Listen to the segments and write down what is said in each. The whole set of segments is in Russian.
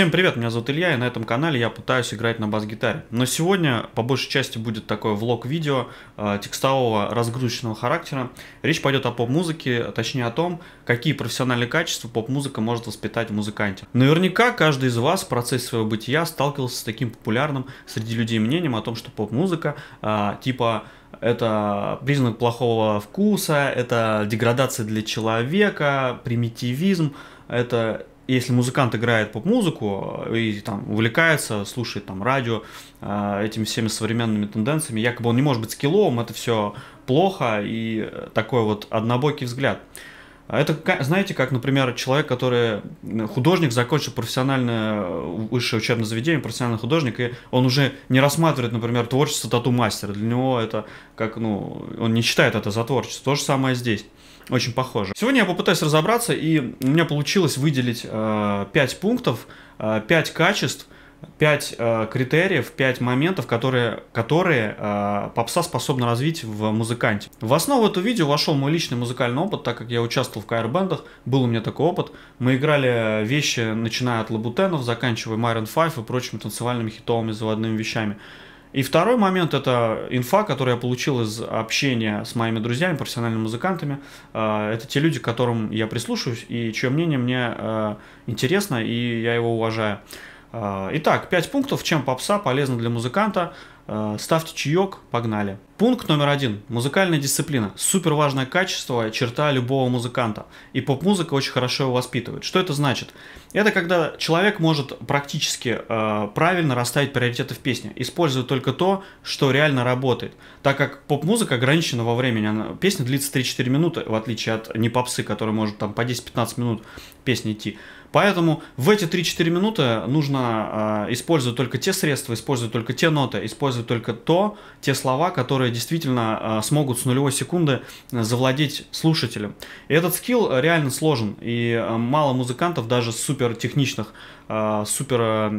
Всем привет, меня зовут Илья, и на этом канале я пытаюсь играть на бас-гитаре. Но сегодня, по большей части, будет такой влог-видео э, текстового разгрузочного характера. Речь пойдет о поп-музыке, точнее о том, какие профессиональные качества поп-музыка может воспитать в музыканте. Наверняка каждый из вас в процессе своего бытия сталкивался с таким популярным среди людей мнением о том, что поп-музыка э, типа это признак плохого вкуса, это деградация для человека, примитивизм, это если музыкант играет поп-музыку э, и там увлекается, слушает там радио, э, этими всеми современными тенденциями, якобы он не может быть скиллом, это все плохо и э, такой вот однобокий взгляд. Это, знаете, как, например, человек, который художник, закончил профессиональное высшее учебное заведение, профессиональный художник, и он уже не рассматривает, например, творчество тату-мастера. Для него это как, ну, он не считает это за творчество. То же самое здесь очень похоже. Сегодня я попытаюсь разобраться, и у меня получилось выделить э, 5 пунктов, э, 5 качеств, 5 э, критериев, 5 моментов, которые, которые э, попса способна развить в музыканте. В основу этого видео вошел мой личный музыкальный опыт, так как я участвовал в кавер-бендах, был у меня такой опыт. Мы играли вещи, начиная от лабутенов, заканчивая Майрон Файф и прочими танцевальными хитовыми заводными вещами. И второй момент – это инфа, которую я получил из общения с моими друзьями, профессиональными музыкантами. А, это те люди, к которым я прислушиваюсь, и чье мнение мне э, интересно, и я его уважаю. А, итак, пять пунктов, чем попса полезна для музыканта – Э, ставьте чаек, погнали. Пункт номер один. Музыкальная дисциплина. Супер важное качество, черта любого музыканта. И поп-музыка очень хорошо его воспитывает. Что это значит? Это когда человек может практически э, правильно расставить приоритеты в песне, используя только то, что реально работает. Так как поп-музыка ограничена во времени, она, песня длится 3-4 минуты, в отличие от не попсы, которая может там по 10-15 минут песни идти. Поэтому в эти 3-4 минуты нужно э, использовать только те средства, использовать только те ноты, использовать используй только то, те слова, которые действительно э, смогут с нулевой секунды э, завладеть слушателем. И этот скилл э, реально сложен, и мало музыкантов, даже супер техничных, супер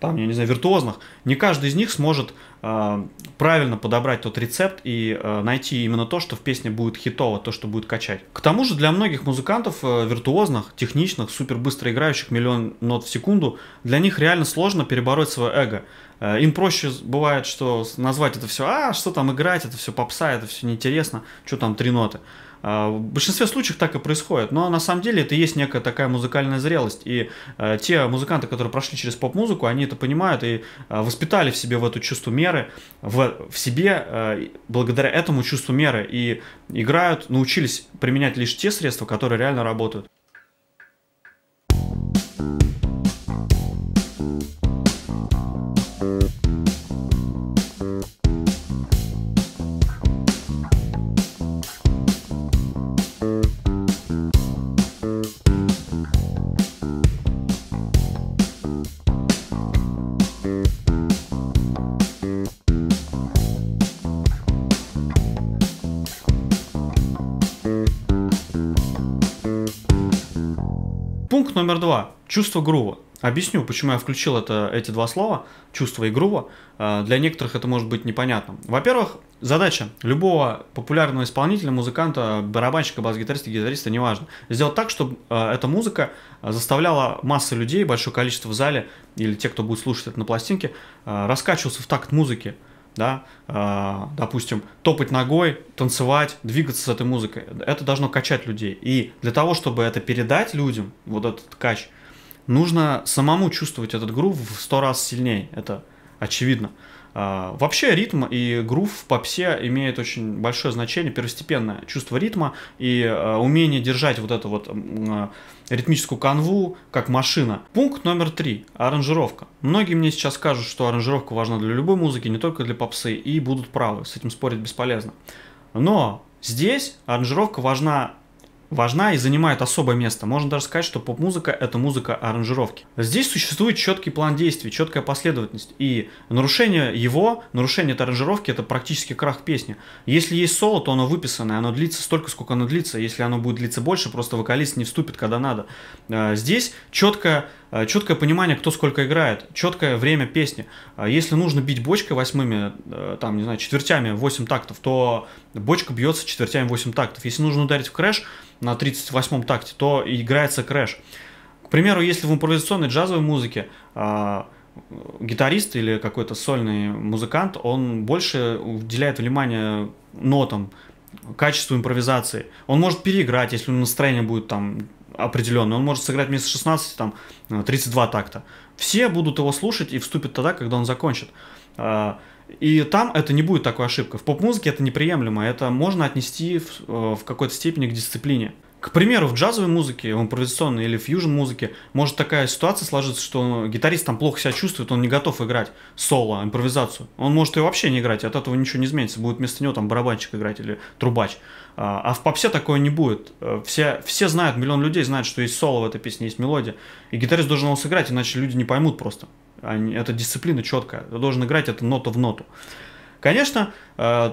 там, я не знаю, виртуозных, не каждый из них сможет э, правильно подобрать тот рецепт и э, найти именно то, что в песне будет хитово, то, что будет качать. К тому же для многих музыкантов э, виртуозных, техничных, супер быстро играющих миллион нот в секунду, для них реально сложно перебороть свое эго. Э, им проще бывает, что назвать это все, а, что там играть, это все попса, это все неинтересно, что там три ноты. А, в большинстве случаев так и происходит, но на самом деле это и есть некая такая музыкальная зрелость, и э, те музыканты, которые прошли через поп-музыку, они это понимают и э, воспитали в себе в эту чувство меры, в, в себе э, благодаря этому чувству меры и играют, научились применять лишь те средства, которые реально работают. Пункт номер два. Чувство грува. Объясню, почему я включил это, эти два слова, чувство и грува. Э, для некоторых это может быть непонятно. Во-первых, задача любого популярного исполнителя, музыканта, барабанщика, бас-гитариста, гитариста, неважно, сделать так, чтобы э, эта музыка э, заставляла массы людей, большое количество в зале, или те, кто будет слушать это на пластинке, раскачиваться в такт музыки да, э, допустим, топать ногой, танцевать, двигаться с этой музыкой. Это должно качать людей. И для того, чтобы это передать людям, вот этот кач, нужно самому чувствовать этот грув в сто раз сильнее. Это очевидно. А, вообще ритм и грув в попсе имеет очень большое значение, первостепенное чувство ритма и э, умение держать вот эту вот э, ритмическую канву как машина. Пункт номер три. Аранжировка. Многие мне сейчас скажут, что аранжировка важна для любой музыки, не только для попсы, и будут правы. С этим спорить бесполезно. Но здесь аранжировка важна важна и занимает особое место. Можно даже сказать, что поп-музыка – это музыка аранжировки. Здесь существует четкий план действий, четкая последовательность. И нарушение его, нарушение этой аранжировки – это практически крах песни. Если есть соло, то оно выписанное, оно длится столько, сколько оно длится. Если оно будет длиться больше, просто вокалист не вступит, когда надо. А, здесь четкое, а, четкое понимание, кто сколько играет, четкое время песни. А, если нужно бить бочкой восьмыми, там, не знаю, четвертями 8 тактов, то бочка бьется четвертями 8 тактов. Если нужно ударить в крэш, на 38-м такте, то играется крэш. К примеру, если в импровизационной джазовой музыке э, гитарист или какой-то сольный музыкант, он больше уделяет внимание нотам, качеству импровизации. Он может переиграть, если настроение будет там определенное, Он может сыграть вместо 16, там, 32 такта. Все будут его слушать и вступят тогда, когда он закончит. А, и там это не будет такой ошибкой. В поп-музыке это неприемлемо. Это можно отнести в, э, в какой-то степени к дисциплине. К примеру, в джазовой музыке, в импровизационной или фьюжн музыке может такая ситуация сложиться, что гитарист там плохо себя чувствует, он не готов играть соло, импровизацию. Он может и вообще не играть, от этого ничего не изменится. Будет вместо него там барабанщик играть или трубач. А, а в попсе такое не будет. Э, все, все знают, миллион людей знают, что есть соло в этой песне, есть мелодия. И гитарист должен его сыграть, иначе люди не поймут просто это дисциплина четкая. Ты должен играть это нота в ноту. Конечно, э,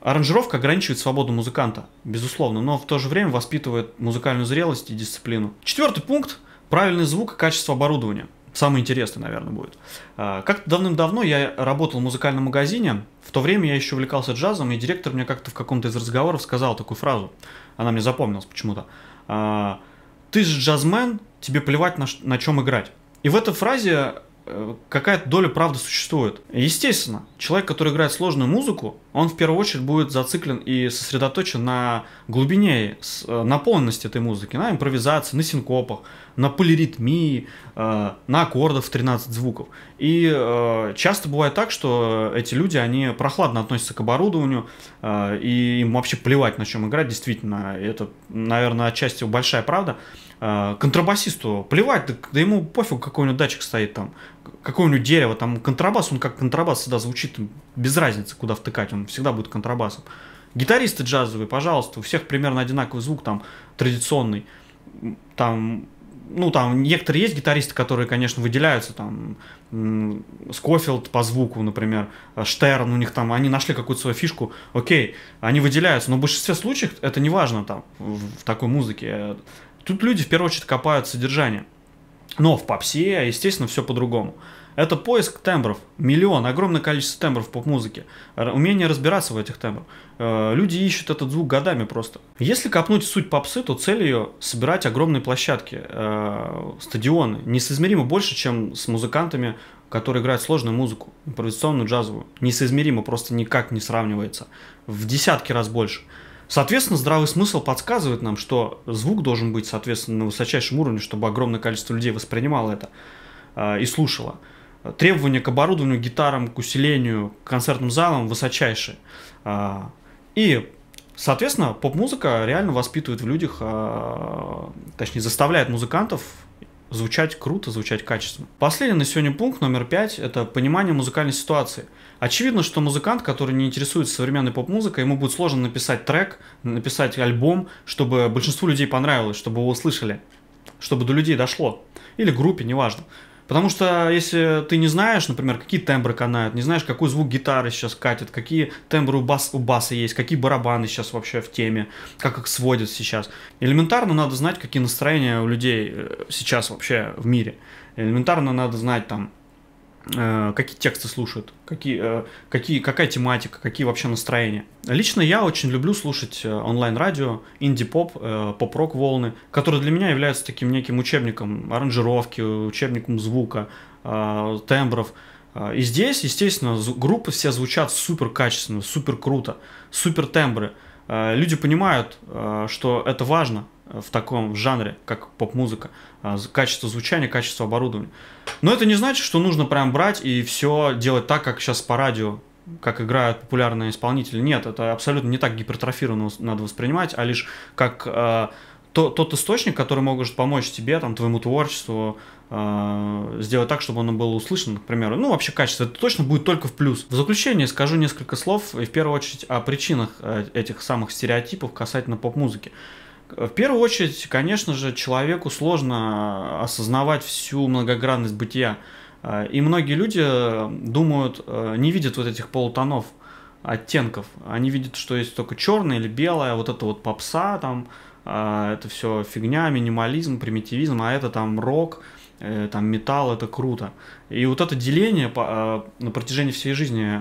аранжировка ограничивает свободу музыканта, безусловно, но в то же время воспитывает музыкальную зрелость и дисциплину. Четвертый пункт – правильный звук и качество оборудования. Самый интересный, наверное, будет. Э, как-то давным-давно я работал в музыкальном магазине. В то время я еще увлекался джазом, и директор мне как-то в каком-то из разговоров сказал такую фразу. Она мне запомнилась почему-то. Э, «Ты же джазмен, тебе плевать на, на чем играть». И в этой фразе Э, какая-то доля правды существует. Естественно, человек, который играет сложную музыку, он в первую очередь будет зациклен и сосредоточен на глубине э, наполненности этой музыки, на импровизации, на синкопах, на полиритмии, э, на аккордах в 13 звуков. И э, часто бывает так, что эти люди, они прохладно относятся к оборудованию, и им вообще плевать, на чем играть, действительно. Это, наверное, отчасти большая правда контрабасисту плевать, да, да ему пофиг, какой у него датчик стоит там какое-нибудь дерево, там контрабас, он как контрабас всегда звучит, без разницы, куда втыкать, он всегда будет контрабасом. Гитаристы джазовые, пожалуйста, у всех примерно одинаковый звук, там, традиционный. Там, ну, там, некоторые есть гитаристы, которые, конечно, выделяются, там, Скофилд по звуку, например, Штерн, у них там, они нашли какую-то свою фишку, окей, они выделяются, но в большинстве случаев это не важно, там, в такой музыке. Тут люди, в первую очередь, копают содержание. Но в попсе, естественно, все по-другому. Это поиск тембров. Миллион, огромное количество тембров в поп музыке Умение разбираться в этих тембрах. Э, люди ищут этот звук годами просто. Если копнуть суть попсы, то цель ее собирать огромные площадки, э, стадионы. Несоизмеримо больше, чем с музыкантами, которые играют сложную музыку, импровизационную, джазовую. Несоизмеримо, просто никак не сравнивается. В десятки раз больше. Соответственно, здравый смысл подсказывает нам, что звук должен быть, соответственно, на высочайшем уровне, чтобы огромное количество людей воспринимало это э, и слушало. Требования к оборудованию, гитарам, к усилению, к концертным залам высочайшие. Э, и, соответственно, поп-музыка реально воспитывает в людях, э, точнее, заставляет музыкантов звучать круто, звучать качественно. Последний на сегодня пункт номер пять – это понимание музыкальной ситуации. Очевидно, что музыкант, который не интересуется современной поп-музыкой, ему будет сложно написать трек, написать альбом, чтобы большинству людей понравилось, чтобы его услышали, чтобы до людей дошло. Или группе, неважно. Потому что если ты не знаешь, например, какие тембры канают, не знаешь, какой звук гитары сейчас катит, какие тембры у, бас, у баса есть, какие барабаны сейчас вообще в теме, как их сводят сейчас. Элементарно надо знать, какие настроения у людей э, сейчас вообще в мире. Элементарно надо знать там, Э, какие тексты слушают, какие, э, какие, какая тематика, какие вообще настроения. Лично я очень люблю слушать э, онлайн-радио, инди-поп, поп-рок волны, которые для меня являются таким неким учебником аранжировки, учебником звука, тембров. И здесь, естественно, группы все звучат супер качественно, супер круто, супер тембры. Люди понимают, что это важно, в таком жанре, как поп-музыка. А, качество звучания, качество оборудования. Но это не значит, что нужно прям брать и все делать так, как сейчас по радио, как играют популярные исполнители. Нет, это абсолютно не так гипертрофированно надо воспринимать, а лишь как э, то, тот источник, который может помочь тебе, там, твоему творчеству, а, сделать так, чтобы оно было услышано, к примеру. Ну, вообще качество, это точно будет только в плюс. В заключение скажу несколько слов, и в первую очередь о причинах э, этих самых стереотипов касательно поп-музыки. В первую очередь, конечно же, человеку сложно э, осознавать всю многогранность бытия. Э, и многие люди э, думают, не видят вот этих полутонов, оттенков. Они видят, что есть только черное или белое, вот это вот попса, там, это все фигня, минимализм, примитивизм, а это там рок, там металл, это круто. И вот это деление на протяжении всей жизни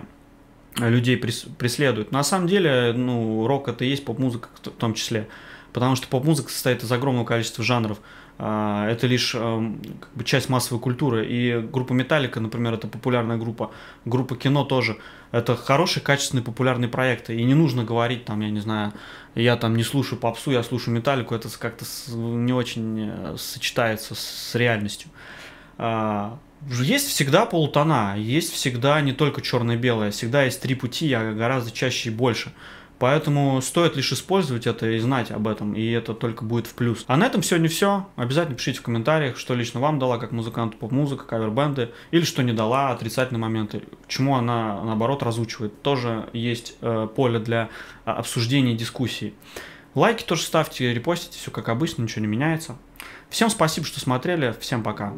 людей преследует. На самом деле, ну, рок это и есть поп-музыка в том числе потому что поп-музыка состоит из огромного количества жанров. А, это лишь а, как бы, часть массовой культуры. И группа Металлика, например, это популярная группа. Группа кино тоже. Это хорошие, качественные, популярные проекты. И не нужно говорить, там, я не знаю, я там не слушаю попсу, я слушаю Металлику. Это как-то не очень э, сочетается с реальностью а, есть всегда полутона, есть всегда не только черно-белое, всегда есть три пути, я гораздо чаще и больше. Поэтому стоит лишь использовать это и знать об этом, и это только будет в плюс. А на этом сегодня все. Обязательно пишите в комментариях, что лично вам дала как музыканту поп-музыка, кавер-бенды, или что не дала, отрицательные моменты, чему она, наоборот, разучивает. Тоже есть э, поле для а, обсуждения и дискуссии. Лайки тоже ставьте, репостите, все как обычно, ничего не меняется. Всем спасибо, что смотрели, всем пока.